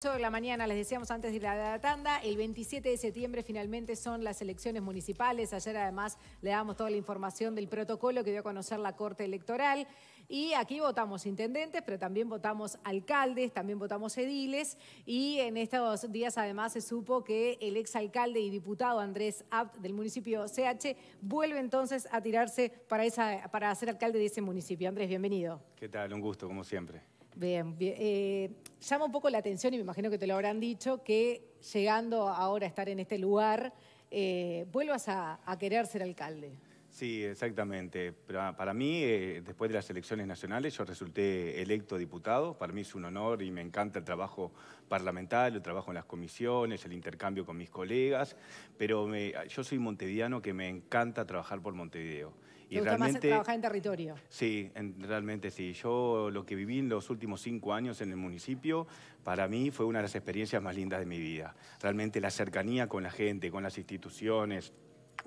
de la mañana, les decíamos antes de la tanda, el 27 de septiembre finalmente son las elecciones municipales. Ayer además le damos toda la información del protocolo que dio a conocer la Corte Electoral. Y aquí votamos intendentes, pero también votamos alcaldes, también votamos ediles. Y en estos días además se supo que el exalcalde y diputado Andrés Abt del municipio CH vuelve entonces a tirarse para, esa, para ser alcalde de ese municipio. Andrés, bienvenido. ¿Qué tal? Un gusto, como siempre. Bien, eh, llama un poco la atención, y me imagino que te lo habrán dicho, que llegando ahora a estar en este lugar, eh, vuelvas a, querer ser alcalde. Sí, exactamente. Para, mí, eh, después de las elecciones nacionales, yo resulté electo diputado. Para mí es un honor y me encanta el trabajo parlamentario, el trabajo en las comisiones, el intercambio con mis colegas. Pero yo soy montediano que me encanta trabajar por Montevideo. Y realmente, trabajar en territorio? Sí, realmente sí. Yo lo que viví en los últimos cinco años en el municipio, para mí fue una de las experiencias más lindas de mi vida. Realmente la cercanía con la gente, con las instituciones,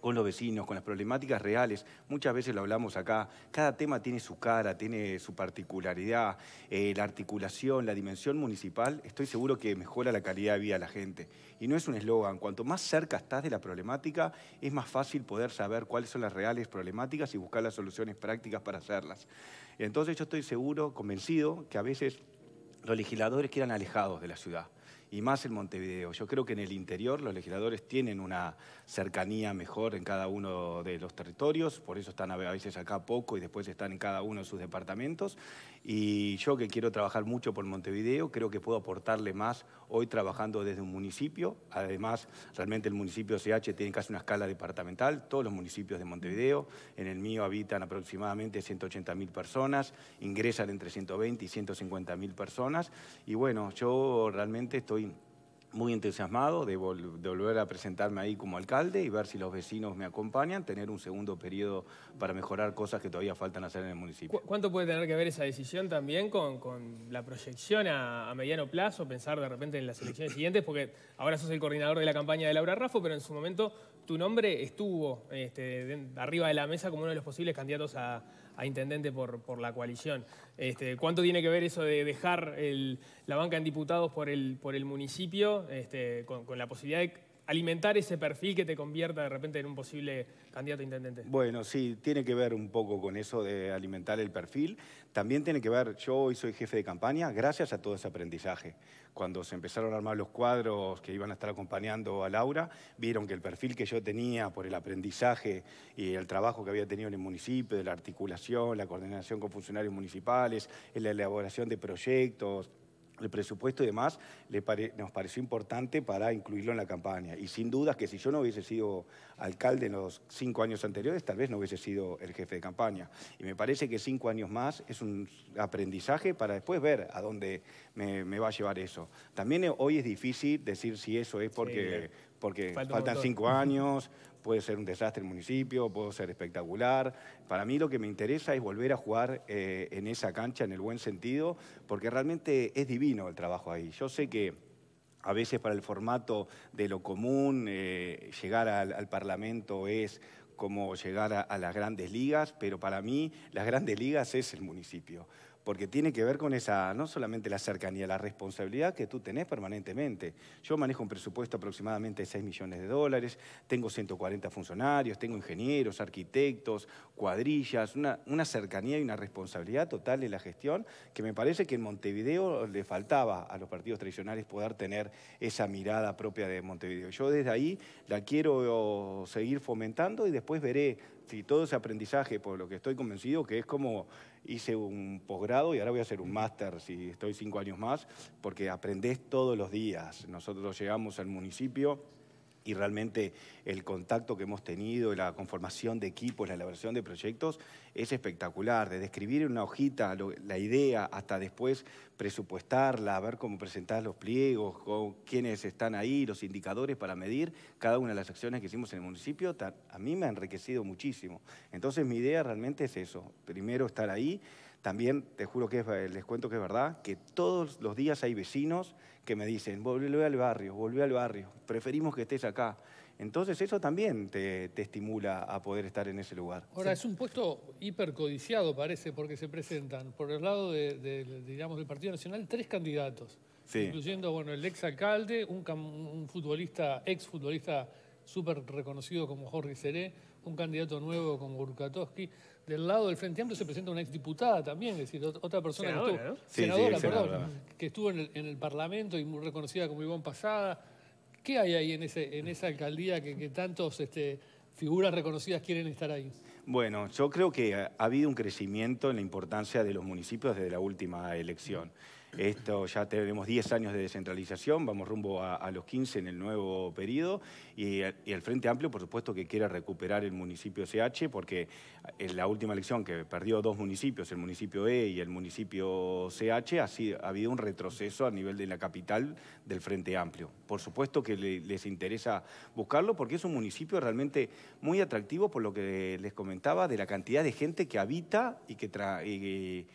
con los vecinos, con las problemáticas reales. Muchas veces lo hablamos acá, cada tema tiene su cara, tiene su particularidad, eh, la articulación, la dimensión municipal, estoy seguro que mejora la calidad de vida de la gente. Y no es un eslogan, cuanto más cerca estás de la problemática, es más fácil poder saber cuáles son las reales problemáticas y buscar las soluciones prácticas para hacerlas. Entonces yo estoy seguro, convencido, que a veces los legisladores quedan alejados de la ciudad y más en Montevideo. Yo creo que en el interior los legisladores tienen una cercanía mejor en cada uno de los territorios, por eso están a veces acá poco y después están en cada uno de sus departamentos, y yo que quiero trabajar mucho por Montevideo, creo que puedo aportarle más hoy trabajando desde un municipio. Además, realmente el municipio CH tiene casi una escala departamental, todos los municipios de Montevideo. En el mío habitan aproximadamente 180.000 personas, ingresan entre 120 y 150.000 personas. Y bueno, yo realmente estoy muy entusiasmado de, volver a presentarme ahí como alcalde y ver si los vecinos me acompañan, tener un segundo periodo para mejorar cosas que todavía faltan hacer en el municipio. ¿Cuánto puede tener que ver esa decisión también con, la proyección a, mediano plazo, pensar de repente en las elecciones siguientes? Porque ahora sos el coordinador de la campaña de Laura Raffo, pero en su momento tu nombre estuvo este, arriba de la mesa como uno de los posibles candidatos a, a intendente por, la coalición. Este, ¿Cuánto tiene que ver eso de dejar la banca en diputados por el, por el municipio este, con la posibilidad de alimentar ese perfil que te convierta de repente en un posible candidato a intendente? Bueno, sí, tiene que ver un poco con eso de alimentar el perfil. También tiene que ver, yo hoy soy jefe de campaña gracias a todo ese aprendizaje. Cuando se empezaron a armar los cuadros que iban a estar acompañando a Laura, vieron que el perfil que yo tenía por el aprendizaje y el trabajo que había tenido en el municipio, de la articulación, la coordinación con funcionarios municipales, en la elaboración de proyectos, el presupuesto y demás, nos pareció importante para incluirlo en la campaña. Y sin dudas que si yo no hubiese sido alcalde en los cinco años anteriores, tal vez no hubiese sido el jefe de campaña. Y me parece que cinco años más es un aprendizaje para después ver a dónde me, va a llevar eso. También hoy es difícil decir si eso es porque, faltan cinco años puede ser un desastre el municipio, puede ser espectacular. Para mí lo que me interesa es volver a jugar eh, en esa cancha en el buen sentido, porque realmente es divino el trabajo ahí. Yo sé que a veces para el formato de lo común, eh, llegar al, Parlamento es como llegar a, a las grandes ligas, pero para mí las grandes ligas es el municipio porque tiene que ver con esa, no solamente la cercanía, la responsabilidad que tú tenés permanentemente. Yo manejo un presupuesto aproximadamente de 6 millones de dólares, tengo 140 funcionarios, tengo ingenieros, arquitectos, cuadrillas, una, una cercanía y una responsabilidad total en la gestión que me parece que en Montevideo le faltaba a los partidos tradicionales poder tener esa mirada propia de Montevideo. Yo desde ahí la quiero seguir fomentando y después veré y todo ese aprendizaje, por lo que estoy convencido que es como hice un posgrado y ahora voy a hacer un máster si estoy cinco años más, porque aprendés todos los días. Nosotros llegamos al municipio y realmente el contacto que hemos tenido, la conformación de equipos, la elaboración de proyectos, es espectacular. De describir en una hojita la idea hasta después presupuestarla, ver cómo presentar los pliegos, quiénes están ahí, los indicadores para medir cada una de las acciones que hicimos en el municipio, a mí me ha enriquecido muchísimo. Entonces mi idea realmente es eso, primero estar ahí. También te juro que les cuento que es verdad, que todos los días hay vecinos que me dicen, volvé al barrio, volvé al barrio, preferimos que estés acá. Entonces eso también te, estimula a poder estar en ese lugar. Ahora, es un puesto hipercodiciado, parece, porque se presentan por el lado de, digamos, del Partido Nacional tres candidatos, incluyendo bueno, el ex alcalde, un, un futbolista, ex futbolista súper reconocido como Jorge Seré, un candidato nuevo como Burkatowski del lado del Frente Amplio se presenta una exdiputada también, es decir, otra persona que estuvo, que estuvo en el, Parlamento y muy reconocida como Iván Pasada. ¿Qué hay ahí en, esa alcaldía que, tantas tantos este, figuras reconocidas quieren estar ahí? Bueno, yo creo que ha habido un crecimiento en la importancia de los municipios desde la última elección. Esto ya tenemos 10 años de descentralización, vamos rumbo a, los 15 en el nuevo periodo y, el Frente Amplio, por supuesto, que quiera recuperar el municipio CH porque en la última elección que perdió dos municipios, el municipio E y el municipio CH, ha, ha habido un retroceso a nivel de la capital del Frente Amplio. Por supuesto que les interesa buscarlo porque es un municipio realmente muy atractivo por lo que les comentaba de la cantidad de gente que habita y que trae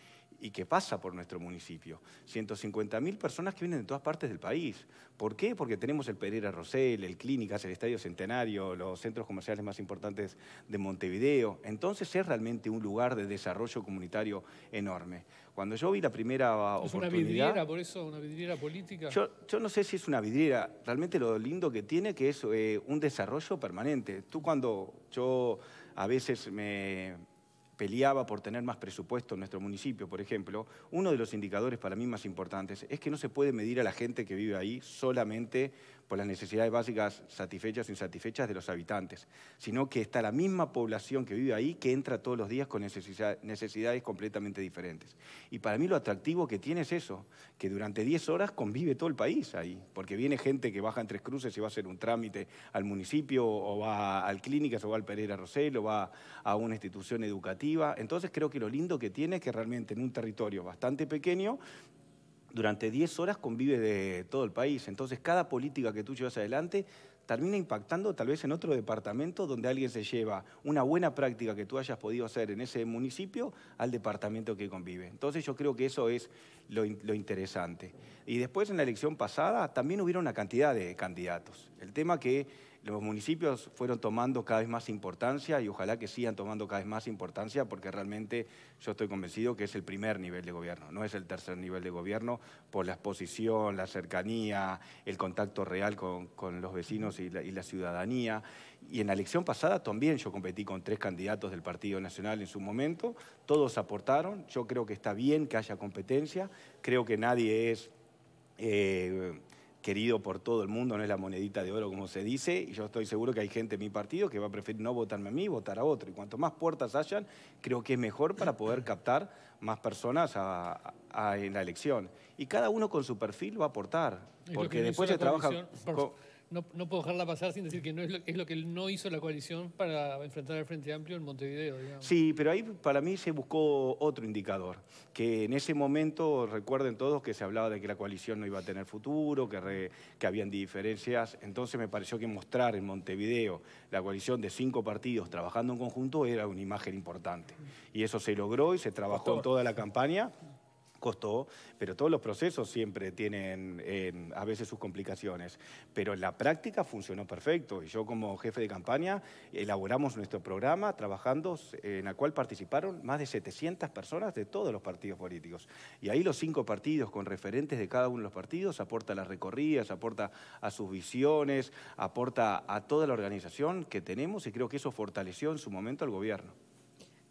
y que pasa por nuestro municipio. 150.000 personas que vienen de todas partes del país. ¿Por qué? Porque tenemos el Pereira Rosel, el Clínicas, el Estadio Centenario, los centros comerciales más importantes de Montevideo. Entonces es realmente un lugar de desarrollo comunitario enorme. Cuando yo vi la primera oportunidad... ¿Es una vidriera, por eso, una vidriera política? Yo, no sé si es una vidriera. Realmente lo lindo que tiene que es eh, un desarrollo permanente. Tú cuando yo a veces me peleaba por tener más presupuesto en nuestro municipio, por ejemplo, uno de los indicadores para mí más importantes es que no se puede medir a la gente que vive ahí solamente por las necesidades básicas satisfechas insatisfechas de los habitantes, sino que está la misma población que vive ahí que entra todos los días con necesidades completamente diferentes. Y para mí lo atractivo que tiene es eso, que durante 10 horas convive todo el país ahí, porque viene gente que baja en Tres Cruces y va a hacer un trámite al municipio, o va al Clínicas, o va al Pereira Rosel, o va a una institución educativa. Entonces creo que lo lindo que tiene es que realmente en un territorio bastante pequeño durante 10 horas convive de todo el país. Entonces, cada política que tú llevas adelante termina impactando tal vez en otro departamento donde alguien se lleva una buena práctica que tú hayas podido hacer en ese municipio al departamento que convive. Entonces yo creo que eso es lo, interesante. Y después en la elección pasada también hubiera una cantidad de candidatos. El tema que los municipios fueron tomando cada vez más importancia y ojalá que sigan tomando cada vez más importancia porque realmente yo estoy convencido que es el primer nivel de gobierno, no es el tercer nivel de gobierno por la exposición, la cercanía, el contacto real con, los vecinos y la, ciudadanía. Y en la elección pasada también yo competí con tres candidatos del Partido Nacional en su momento, todos aportaron, yo creo que está bien que haya competencia, creo que nadie es... Eh, querido por todo el mundo, no es la monedita de oro como se dice, y yo estoy seguro que hay gente en mi partido que va a preferir no votarme a mí, votar a otro. Y cuanto más puertas hayan, creo que es mejor para poder captar más personas en la elección. Y cada uno con su perfil va a aportar, porque después se trabaja no, puedo dejarla pasar sin decir que no es lo, que no hizo la coalición para enfrentar al Frente Amplio en Montevideo. Sí, pero ahí para mí se buscó otro indicador, que en ese momento, recuerden todos que se hablaba de que la coalición no iba a tener futuro, que, que habían diferencias, entonces me pareció que mostrar en Montevideo la coalición de cinco partidos trabajando en conjunto era una imagen importante. Y eso se logró y se trabajó en toda la campaña costó, pero todos los procesos siempre tienen a veces sus complicaciones. Pero en la práctica funcionó perfecto y yo como jefe de campaña elaboramos nuestro programa trabajando en el cual participaron más de 700 personas de todos los partidos políticos. Y ahí los cinco partidos con referentes de cada uno de los partidos aporta las recorridas, aporta a sus visiones, aporta a toda la organización que tenemos y creo que eso fortaleció en su momento al gobierno.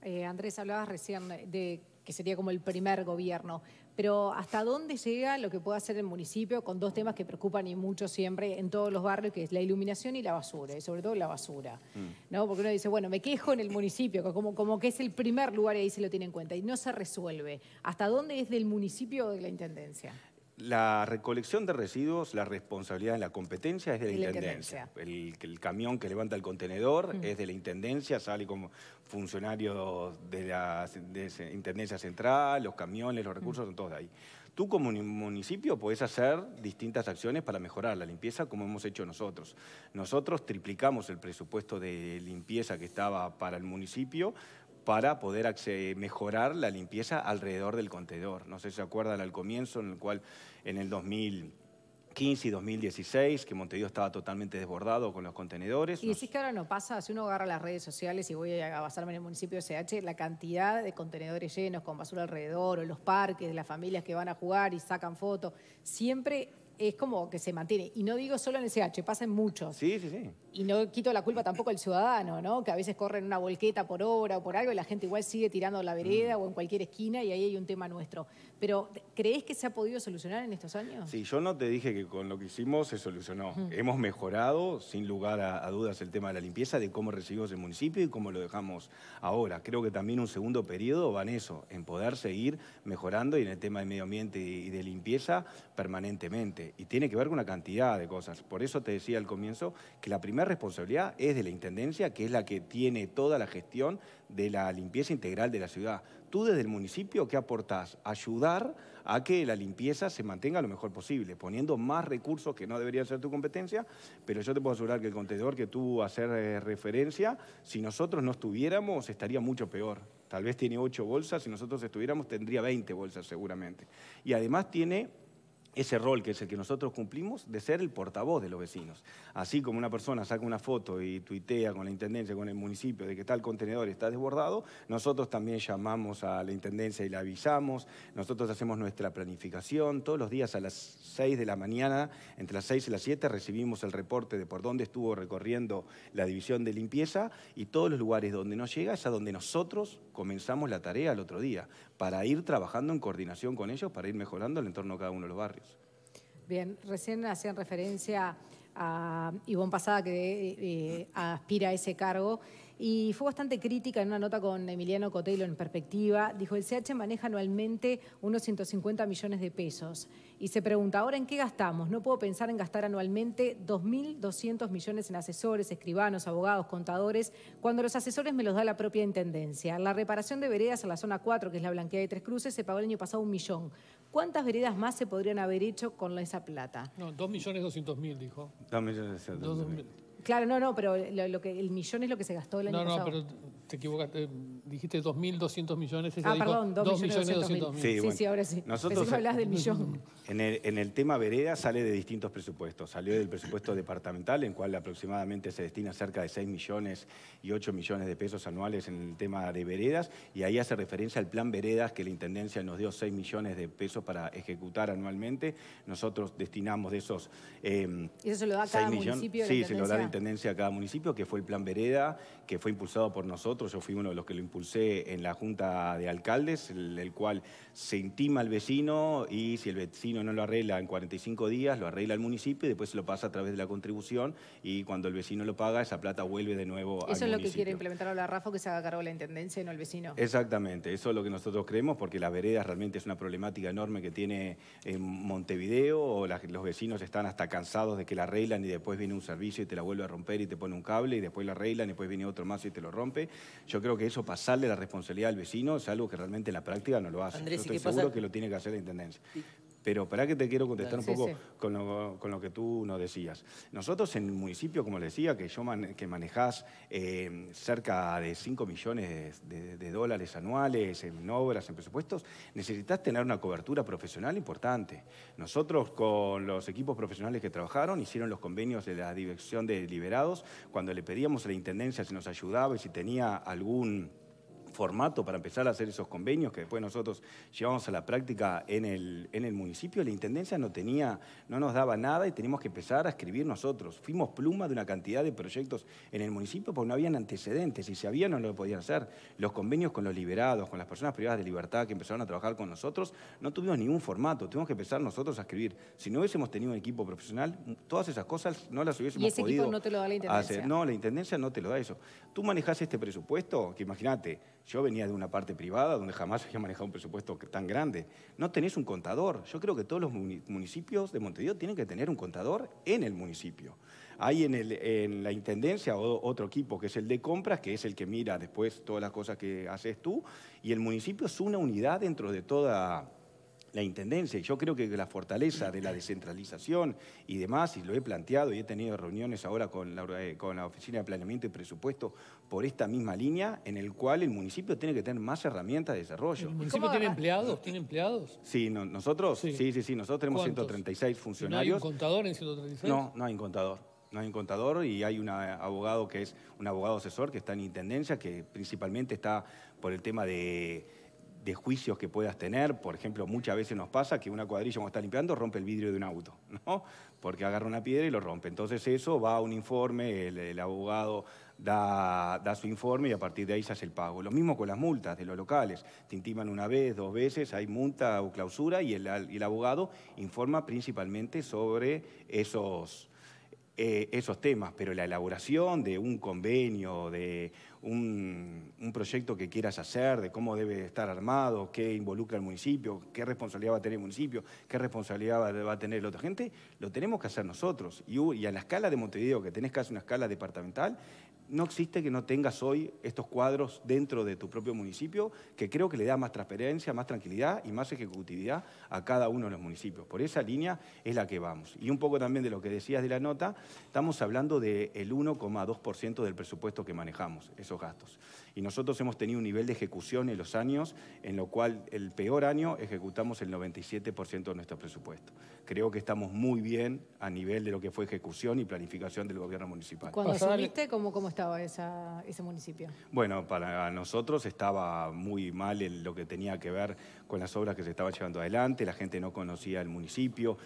Eh, Andrés, hablabas recién de que sería como el primer gobierno. Pero ¿hasta dónde llega lo que puede hacer el municipio con dos temas que preocupan y mucho siempre en todos los barrios, que es la iluminación y la basura, y sobre todo la basura? Mm. ¿no? Porque uno dice, bueno, me quejo en el municipio, como, como que es el primer lugar y ahí se lo tiene en cuenta, y no se resuelve. ¿Hasta dónde es del municipio o de la Intendencia? La recolección de residuos, la responsabilidad en la competencia es de la, Intendencia. El, camión que levanta el contenedor es de la Intendencia, sale como funcionario de la Intendencia Central, los camiones, los recursos, son todos de ahí. Tú como municipio puedes hacer distintas acciones para mejorar la limpieza como hemos hecho nosotros. Nosotros triplicamos el presupuesto de limpieza que estaba para el municipio para poder eh, mejorar la limpieza alrededor del contenedor. No sé si se acuerdan al comienzo, en el cual en el 2015 y 2016, que Montevideo estaba totalmente desbordado con los contenedores. Y decís que ahora no pasa, si uno agarra las redes sociales y voy a basarme en el municipio de CH, la cantidad de contenedores llenos con basura alrededor, o los parques, las familias que van a jugar y sacan fotos, siempre es como que se mantiene. Y no digo solo en el CH, pasa muchos. Sí, sí, sí y no quito la culpa tampoco al ciudadano, ¿no? Que a veces corren una volqueta por obra o por algo y la gente igual sigue tirando a la vereda mm. o en cualquier esquina y ahí hay un tema nuestro. Pero, ¿crees que se ha podido solucionar en estos años? Sí, yo no te dije que con lo que hicimos se solucionó. Hemos mejorado, sin lugar a, a, dudas, el tema de la limpieza, de cómo recibimos el municipio y cómo lo dejamos ahora. Creo que también un segundo periodo va en eso, en poder seguir mejorando y en el tema de medio ambiente y de limpieza permanentemente. Y tiene que ver con una cantidad de cosas. Por eso te decía al comienzo que la primera responsabilidad es de la Intendencia, que es la que tiene toda la gestión de la limpieza integral de la ciudad. Tú desde el municipio, ¿qué aportás? Ayudar a que la limpieza se mantenga lo mejor posible, poniendo más recursos que no debería ser tu competencia, pero yo te puedo asegurar que el contenedor que tú haces eh, referencia, si nosotros no estuviéramos, estaría mucho peor. Tal vez tiene ocho bolsas, si nosotros estuviéramos tendría 20 bolsas seguramente. Y además tiene ese rol que es el que nosotros cumplimos de ser el portavoz de los vecinos. Así como una persona saca una foto y tuitea con la intendencia, con el municipio, de que tal contenedor está desbordado, nosotros también llamamos a la intendencia y la avisamos, nosotros hacemos nuestra planificación, todos los días a las 6 de la mañana, entre las 6 y las 7 recibimos el reporte de por dónde estuvo recorriendo la división de limpieza y todos los lugares donde nos llega es a donde nosotros comenzamos la tarea el otro día, para ir trabajando en coordinación con ellos, para ir mejorando el entorno de cada uno de los barrios. Bien, recién hacían referencia a Ivonne Pasada, que eh, eh, aspira a ese cargo y fue bastante crítica en una nota con Emiliano Cotelo en perspectiva. Dijo, el CH maneja anualmente unos 150 millones de pesos y se pregunta, ¿ahora en qué gastamos? No puedo pensar en gastar anualmente 2.200 millones en asesores, escribanos, abogados, contadores, cuando los asesores me los da la propia Intendencia. La reparación de veredas en la zona 4, que es la blanqueada de Tres Cruces, se pagó el año pasado un millón. ¿Cuántas veredas más se podrían haber hecho con esa plata? No, 2.200.000 dijo. 2.200.000. Claro, no, no, pero lo, que, el millón es lo que se gastó el año no, te equivocaste, eh, dijiste 2.200 millones. ah, perdón, 2.200 millones, Sí, sí, ahora sí. Nosotros del millón. En el, tema vereda sale de distintos presupuestos. Salió del presupuesto departamental, en cual aproximadamente se destina cerca de 6 millones y 8 millones de pesos anuales en el tema de veredas, y ahí hace referencia al plan veredas que la Intendencia nos dio 6 millones de pesos para ejecutar anualmente. Nosotros destinamos de esos... Eh, ¿Y eso se lo da a cada municipio? Sí, se lo da la Intendencia a cada municipio, que fue el plan vereda, que fue impulsado por nosotros yo fui uno de los que lo impulsé en la Junta de Alcaldes, el, cual se intima al vecino y si el vecino no lo arregla en 45 días, lo arregla el municipio y después se lo pasa a través de la contribución y cuando el vecino lo paga, esa plata vuelve de nuevo eso al municipio. Eso es lo que quiere implementar la Rafa, que se haga cargo la Intendencia y no el vecino. Exactamente, eso es lo que nosotros creemos porque la veredas realmente es una problemática enorme que tiene en Montevideo, los vecinos están hasta cansados de que la arreglan y después viene un servicio y te la vuelve a romper y te pone un cable y después la arreglan y después viene otro más y te lo rompe. Yo creo que eso, pasarle la responsabilidad al vecino, es algo que realmente en la práctica no lo hace. Andrés, Yo estoy seguro que lo tiene que hacer la intendencia. Pero para que te quiero contestar un poco con, lo, que tú nos decías. Nosotros en el municipio, como les decía, que, yo que manejás eh, cerca de 5 millones de, dólares anuales en obras, en presupuestos, necesitas tener una cobertura profesional importante. Nosotros con los equipos profesionales que trabajaron, hicieron los convenios de la dirección de liberados, cuando le pedíamos a la Intendencia si nos ayudaba y si tenía algún formato para empezar a hacer esos convenios que después nosotros llevamos a la práctica en el, en el municipio, la Intendencia no tenía, no nos daba nada y teníamos que empezar a escribir nosotros. Fuimos pluma de una cantidad de proyectos en el municipio porque no habían antecedentes y si había no lo podían hacer. Los convenios con los liberados, con las personas privadas de libertad que empezaron a trabajar con nosotros, no tuvimos ningún formato, tuvimos que empezar nosotros a escribir. Si no hubiésemos tenido un equipo profesional, todas esas cosas no las hubiésemos ¿Y ese equipo no te lo da la Intendencia? No, la Intendencia no te lo da eso. Tú manejas este presupuesto, que imagínate, yo venía de una parte privada donde jamás había manejado un presupuesto tan grande. No tenés un contador. Yo creo que todos los municipios de Montevideo tienen que tener un contador en el municipio. Hay en, en la intendencia otro equipo que es el de compras, que es el que mira después todas las cosas que haces tú, y el municipio es una unidad dentro de toda la Intendencia. Y yo creo que la fortaleza de la descentralización y demás, y lo he planteado y he tenido reuniones ahora con la, eh, con la Oficina de Planeamiento y Presupuesto por esta misma línea, en el cual el municipio tiene que tener más herramientas de desarrollo. ¿El municipio tiene empleados? ¿Tiene empleados? Sí, nosotros, sí. sí. sí, nosotros tenemos 136 funcionarios. ¿No hay un contador en 136? No, no hay contador no hay un contador y hay un eh, abogado que es un abogado asesor que está en intendencia, que principalmente está por el tema de de juicios que puedas tener. Por ejemplo, muchas veces nos pasa que una cuadrilla cuando está limpiando rompe el vidrio de un auto, ¿no? Porque agarra una piedra y lo rompe. Entonces eso va a un informe, el, abogado da, su informe y a partir de ahí se hace el pago. Lo mismo con las multas de los locales. Te intiman una vez, dos veces, hay multa o clausura y el, el abogado informa principalmente sobre esos eh, esos temas, pero la elaboración de un convenio, de un, proyecto que quieras hacer, de cómo debe estar armado, qué involucra el municipio, qué responsabilidad va a tener el municipio, qué responsabilidad va a tener la otra gente, lo tenemos que hacer nosotros. Y, a la escala de Montevideo, que tenés casi una escala departamental, no existe que no tengas hoy estos cuadros dentro de tu propio municipio, que creo que le da más transparencia, más tranquilidad y más ejecutividad a cada uno de los municipios. Por esa línea es la que vamos. Y un poco también de lo que decías de la nota, estamos hablando del 1,2% del presupuesto que manejamos, esos gastos. Y nosotros hemos tenido un nivel de ejecución en los años, en lo cual el peor año ejecutamos el 97% de nuestro presupuesto. Creo que estamos muy bien a nivel de lo que fue ejecución y planificación del gobierno municipal. ¿Cuándo asumiste, ¿cómo, cómo estaba esa, ese municipio? Bueno, para nosotros estaba muy mal lo que tenía que ver con las obras que se estaban llevando adelante, la gente no conocía el municipio.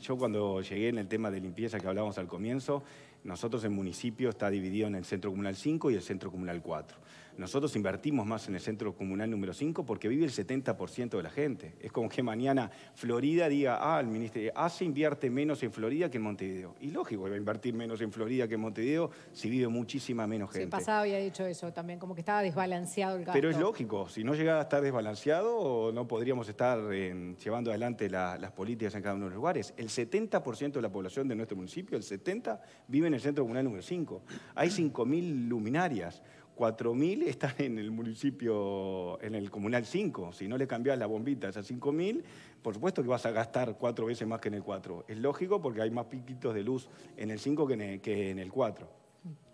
yo cuando llegué en el tema de limpieza que hablábamos al comienzo, nosotros el municipio está dividido en el Centro Comunal 5 y el Centro Comunal 4. Nosotros invertimos más en el centro comunal número 5 porque vive el 70% de la gente. Es como que mañana Florida diga, ah, el ministerio, hace eh, invierte menos en Florida que en Montevideo. Y lógico, va a invertir menos en Florida que en Montevideo si vive muchísima menos gente. Sí, pasado había dicho eso también, como que estaba desbalanceado el gasto. Pero es lógico, si no llegara a estar desbalanceado, no podríamos estar eh, llevando adelante las políticas en cada uno de los lugares. El 70% de la población de nuestro municipio, el 70%, vive en el centro comunal número 5. Hay 5.000 luminarias. 4.000 están en el municipio, en el comunal 5. Si no le cambias la bombita a esas 5.000, por supuesto que vas a gastar cuatro veces más que en el 4. Es lógico porque hay más piquitos de luz en el 5 que en el 4.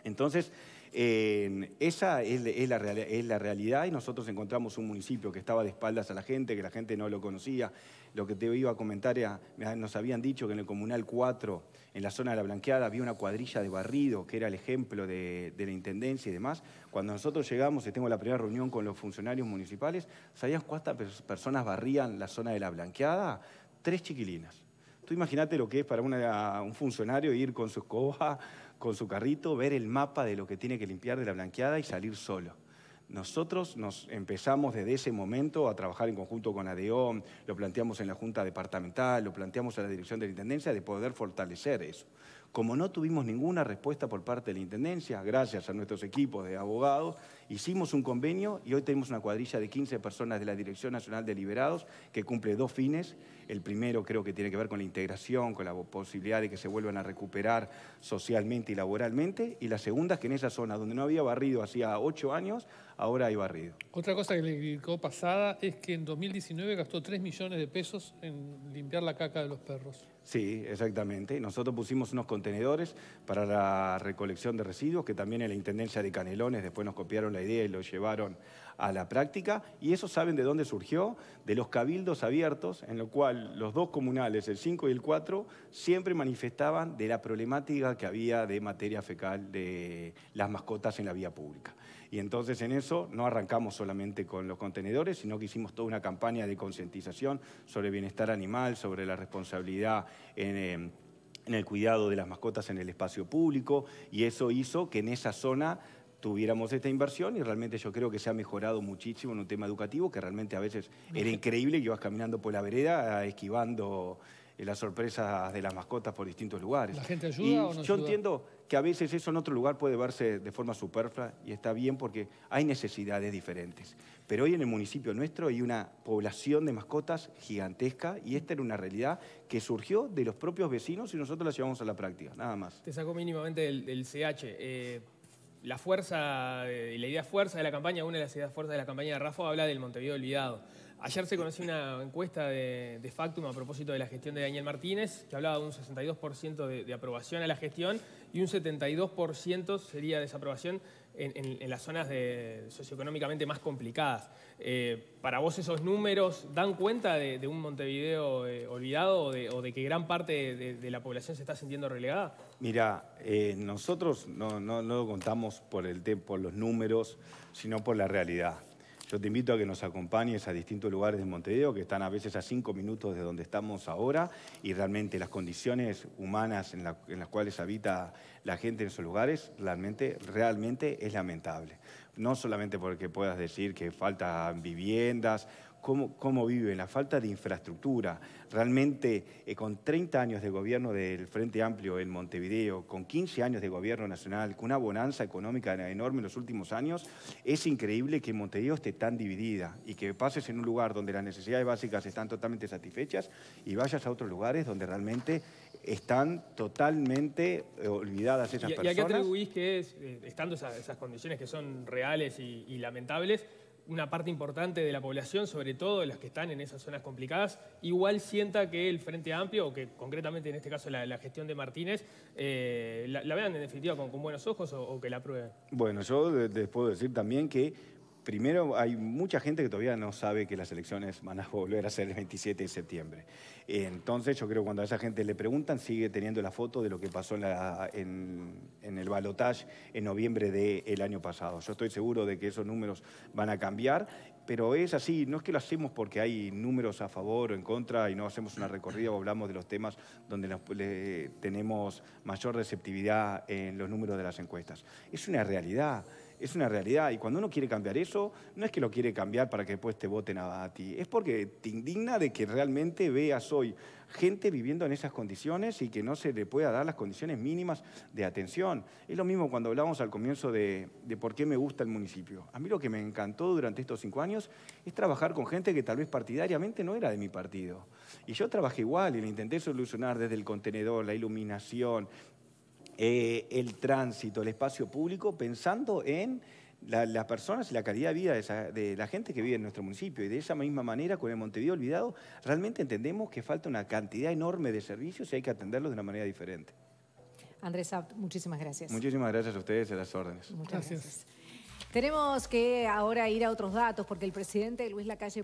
Entonces, esa es, la es, la, realidad y nosotros encontramos un municipio que estaba de espaldas a la gente, que la gente no lo conocía. Lo que te iba a comentar nos habían dicho que en el Comunal 4, en la zona de la Blanqueada, había una cuadrilla de barrido, que era el ejemplo de, la Intendencia y demás. Cuando nosotros llegamos y tengo la primera reunión con los funcionarios municipales, ¿sabías cuántas personas barrían la zona de la Blanqueada? Tres chiquilinas. Tú imagínate lo que es para un funcionario ir con su escoba con su carrito, ver el mapa de lo que tiene que limpiar de la blanqueada y salir solo. Nosotros nos empezamos desde ese momento a trabajar en conjunto con la lo planteamos en la Junta Departamental, lo planteamos a la Dirección de la Intendencia de poder fortalecer eso. Como no tuvimos ninguna respuesta por parte de la Intendencia, gracias a nuestros equipos de abogados, hicimos un convenio y hoy tenemos una cuadrilla de 15 personas de la Dirección Nacional de Liberados que cumple dos fines el primero creo que tiene que ver con la integración, con la posibilidad de que se vuelvan a recuperar socialmente y laboralmente. Y la segunda es que en esa zona donde no había barrido hacía ocho años, ahora hay barrido. Otra cosa que le quedó pasada es que en 2019 gastó 3 millones de pesos en limpiar la caca de los perros. Sí, exactamente. Nosotros pusimos unos contenedores para la recolección de residuos, que también en la Intendencia de Canelones después nos copiaron la idea y lo llevaron a la práctica y eso saben de dónde surgió, de los cabildos abiertos, en lo cual los dos comunales, el 5 y el 4, siempre manifestaban de la problemática que había de materia fecal de las mascotas en la vía pública. Y entonces en eso no arrancamos solamente con los contenedores, sino que hicimos toda una campaña de concientización sobre bienestar animal, sobre la responsabilidad en, eh, en el cuidado de las mascotas en el espacio público y eso hizo que en esa zona tuviéramos esta inversión y realmente yo creo que se ha mejorado muchísimo en un tema educativo que realmente a veces era increíble que ibas caminando por la vereda ah, esquivando eh, las sorpresas de las mascotas por distintos lugares. ¿La gente ayuda o no Yo entiendo que a veces eso en otro lugar puede verse de forma superflua y está bien porque hay necesidades diferentes. Pero hoy en el municipio nuestro hay una población de mascotas gigantesca y esta era una realidad que surgió de los propios vecinos y nosotros la llevamos a la práctica, nada más. Te sacó mínimamente del CH. Eh, la fuerza, y eh, la idea fuerza de la campaña, una de las ideas fuerzas de la campaña de Rafa habla del Montevideo olvidado. Ayer se conoció una encuesta de, Factum a propósito de la gestión de Daniel Martínez, que hablaba de un 62% de, de aprobación a la gestión y un 72% sería desaprobación en, las zonas socioeconómicamente más complicadas. Eh, ¿Para vos esos números dan cuenta de, un Montevideo eh, olvidado o de, que gran parte de, la población se está sintiendo relegada? Mira, eh, nosotros no, contamos por, el, por los números, sino por la realidad. Yo te invito a que nos acompañes a distintos lugares de Montevideo, que están a veces a cinco minutos de donde estamos ahora, y realmente las condiciones humanas en, las cuales habita la gente en esos lugares, realmente, realmente es lamentable. No solamente porque puedas decir que faltan viviendas cómo, cómo viven, la falta de infraestructura. Realmente, eh, con 30 años de gobierno del Frente Amplio en Montevideo, con 15 años de gobierno nacional, con una bonanza económica enorme en los últimos años, es increíble que Montevideo esté tan dividida y que pases en un lugar donde las necesidades básicas están totalmente satisfechas y vayas a otros lugares donde realmente están totalmente eh, olvidadas esas personas. ¿Y a qué atribuís que eh, estando esas, condiciones que son reales y lamentables, una parte importante de la población, sobre todo las que están en esas zonas complicadas, igual sienta que el Frente Amplio, o que concretamente en este caso la, gestión de Martínez, eh, la, vean en definitiva con, buenos ojos o, o, que la aprueben. Bueno, yo les puedo decir también que primero hay mucha gente que todavía no sabe que las elecciones van a volver a ser el 27 de septiembre. Entonces yo creo que cuando a esa gente le preguntan sigue teniendo la foto de lo que pasó en, el balotaje en noviembre del año pasado. Yo estoy seguro de que esos números van a cambiar, pero es así, no es que lo hacemos porque hay números a favor o en contra y no hacemos una recorrida o hablamos de los temas donde tenemos mayor receptividad en los números de las encuestas. Es una realidad es una realidad. Y cuando uno quiere cambiar eso, no es que lo quiere cambiar para que después te voten a ti, es porque te indigna de que realmente veas hoy gente viviendo en esas condiciones y que no se le pueda dar las condiciones mínimas de atención. Es lo mismo cuando hablábamos al comienzo de, de, por qué me gusta el municipio. A mí lo que me encantó durante estos cinco años es trabajar con gente que tal vez partidariamente no era de mi partido. Y yo trabajé igual y lo intenté solucionar desde el contenedor, la iluminación, eh, el tránsito, el espacio público, pensando en las personas y la calidad de vida de, la gente que vive en nuestro municipio. Y de esa misma manera, con el Montevideo olvidado, realmente entendemos que falta una cantidad enorme de servicios y hay que atenderlos de una manera diferente. Andrés Abt, muchísimas gracias. Muchísimas gracias a ustedes y a las órdenes. Muchas gracias. Tenemos que ahora ir a otros datos porque el presidente Luis Lacalle...